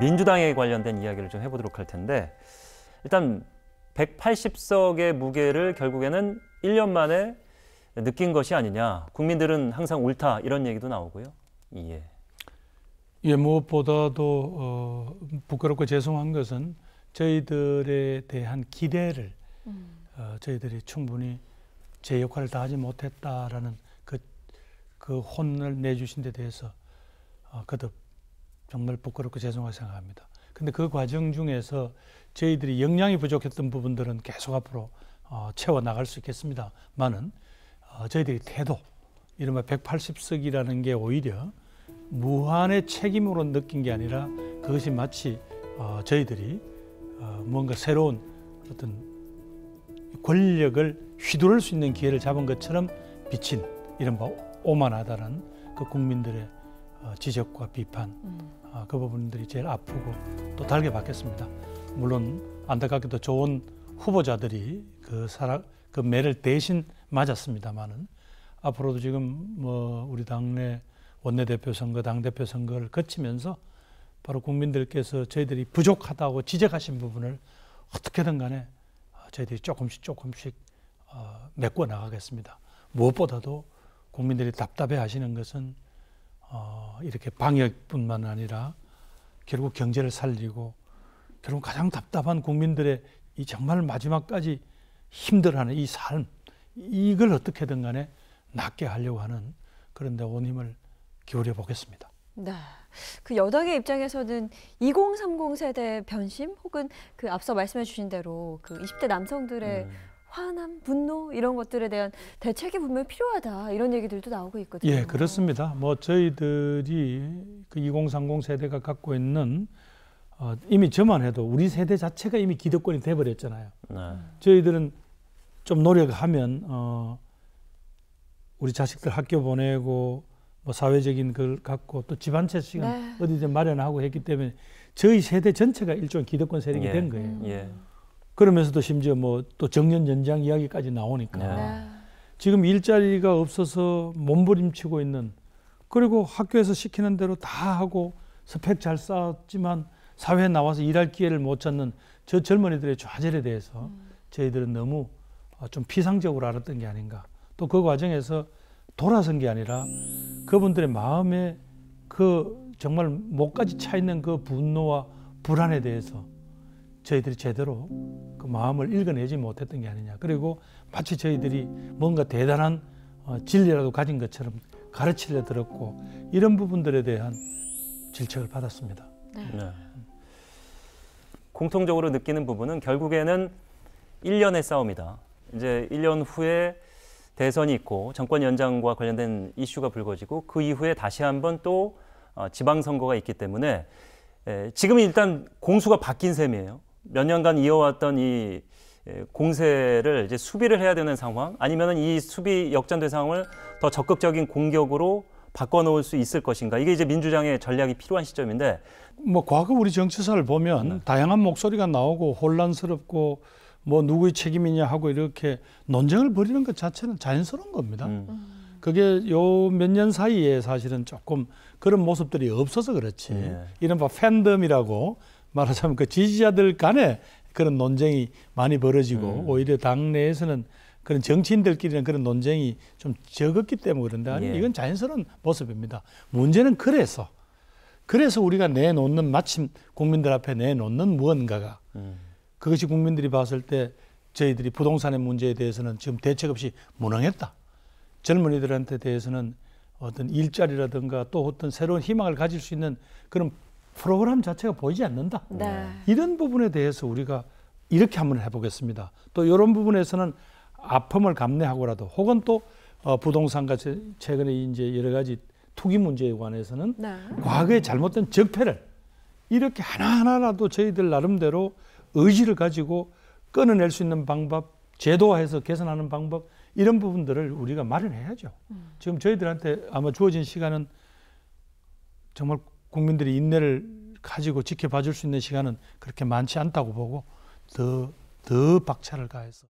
민주당에 관련된 이야기를 좀 해보도록 할 텐데 일단 180석의 무게를 결국에는 1년 만에 느낀 것이 아니냐. 국민들은 항상 옳다 이런 얘기도 나오고요. 예. 예 무엇보다도 어, 부끄럽고 죄송한 것은 저희들에 대한 기대를 음. 어, 저희들이 충분히 제 역할을 다하지 못했다라는 그, 그 혼을 내주신 데 대해서 어, 거듭 정말 부끄럽고 죄송하게 생각합니다. 근데 그 과정 중에서 저희들이 역량이 부족했던 부분들은 계속 앞으로 어, 채워 나갈 수 있겠습니다만은 어, 저희들이 태도 이른바 180석이라는 게 오히려 무한의 책임으로 느낀 게 아니라 그것이 마치 어, 저희들이 어, 뭔가 새로운 어떤 권력을 휘두를 수 있는 기회를 잡은 것처럼 비친 이른바 오만하다는 그 국민들의 어, 지적과 비판 음. 어, 그 부분들이 제일 아프고 또 달게 받겠습니다. 물론 안타깝게도 좋은 후보자들이 그 사람 그 매를 대신 맞았습니다만은 앞으로도 지금 뭐 우리 당내 원내대표 선거, 당대표 선거를 거치면서 바로 국민들께서 저희들이 부족하다고 지적하신 부분을 어떻게든 간에 저희들이 조금씩 조금씩 어, 메꿔 나가겠습니다. 무엇보다도 국민들이 답답해 하시는 것은 어, 이렇게 방역뿐만 아니라 결국 경제를 살리고 결국 가장 답답한 국민들의 이 정말 마지막까지 힘들어하는 이 삶, 이걸 어떻게든 간에 낫게 하려고 하는 그런 데 온 힘을 기울여 보겠습니다. 네. 그 여당의 입장에서는 2030 세대 변심 혹은 그 앞서 말씀해 주신 대로 그 20대 남성들의 음. 화남, 분노 이런 것들에 대한 대책이 분명히 필요하다 이런 얘기들도 나오고 있거든요. 예, 그렇습니다. 뭐 저희들이 그 2030 세대가 갖고 있는 어, 이미 저만 해도 우리 세대 자체가 이미 기득권이 돼버렸잖아요. 네. 저희들은 좀 노력하면 어, 우리 자식들 학교 보내고 뭐 사회적인 걸 갖고 또 집안채 시간 네. 어디든 마련하고 했기 때문에 저희 세대 전체가 일종의 기득권 세력이 예. 된 거예요. 예. 그러면서도 심지어 뭐 또 정년 연장 이야기까지 나오니까 네. 네. 지금 일자리가 없어서 몸부림치고 있는 그리고 학교에서 시키는 대로 다 하고 스펙 잘 쌓았지만 사회에 나와서 일할 기회를 못 찾는 저 젊은이들의 좌절에 대해서 음. 저희들은 너무 아, 좀 피상적으로 알았던 게 아닌가 또 그 과정에서 돌아선 게 아니라 그분들의 마음에 그 정말 목까지 차 있는 그 분노와 불안에 대해서 저희들이 제대로 그 마음을 읽어내지 못했던 게 아니냐. 그리고 마치 저희들이 뭔가 대단한 어, 진리라도 가진 것처럼 가르치려 들었고 이런 부분들에 대한 질책을 받았습니다. 네. 네. 공통적으로 느끼는 부분은 결국에는 1년의 싸움이다. 이제 1년 후에 대선이 있고 정권 연장과 관련된 이슈가 불거지고 그 이후에 다시 한번 또 어, 지방선거가 있기 때문에 지금은 일단 공수가 바뀐 셈이에요. 몇 년간 이어왔던 이 예, 공세를 이제 수비를 해야 되는 상황 아니면 이 수비 역전 대상을 더 적극적인 공격으로 바꿔놓을 수 있을 것인가 이게 이제 민주당의 전략이 필요한 시점인데 뭐 과거 우리 정치사를 보면 네. 다양한 목소리가 나오고 혼란스럽고 뭐 누구의 책임이냐 하고 이렇게 논쟁을 벌이는 것 자체는 자연스러운 겁니다. 음. 그게 요 몇 년 사이에 사실은 조금 그런 모습들이 없어서 그렇지. 네. 이른바 팬덤이라고 말하자면 그 지지자들 간에 그런 논쟁이 많이 벌어지고 음. 오히려 당내에서는 그런 정치인들끼리는 그런 논쟁이 좀 적었기 때문에 그런데 아니 예. 이건 자연스러운 모습입니다. 문제는 그래서 그래서 우리가 내놓는 마침 국민들 앞에 내놓는 무언가가 음. 그것이 국민들이 봤을 때 저희들이 부동산의 문제에 대해서는 지금 대책 없이 무능했다. 젊은이들한테 대해서는 어떤 일자리라든가 또 어떤 새로운 희망을 가질 수 있는 그런 프로그램 자체가 보이지 않는다. 네. 이런 부분에 대해서 우리가 이렇게 한번 해보겠습니다. 또 이런 부분에서는 아픔을 감내하고라도 혹은 또 어, 부동산과 최근에 이제 여러 가지 투기 문제에 관해서는 네. 과거의 잘못된 적폐를 이렇게 하나하나라도 저희들 나름대로 의지를 가지고 끊어낼 수 있는 방법, 제도화해서 개선하는 방법 이런 부분들을 우리가 마련해야죠. 음. 지금 저희들한테 아마 주어진 시간은 정말 국민들이 인내를 가지고 지켜봐 줄 수 있는 시간은 그렇게 많지 않다고 보고 더, 더 박차를 가해서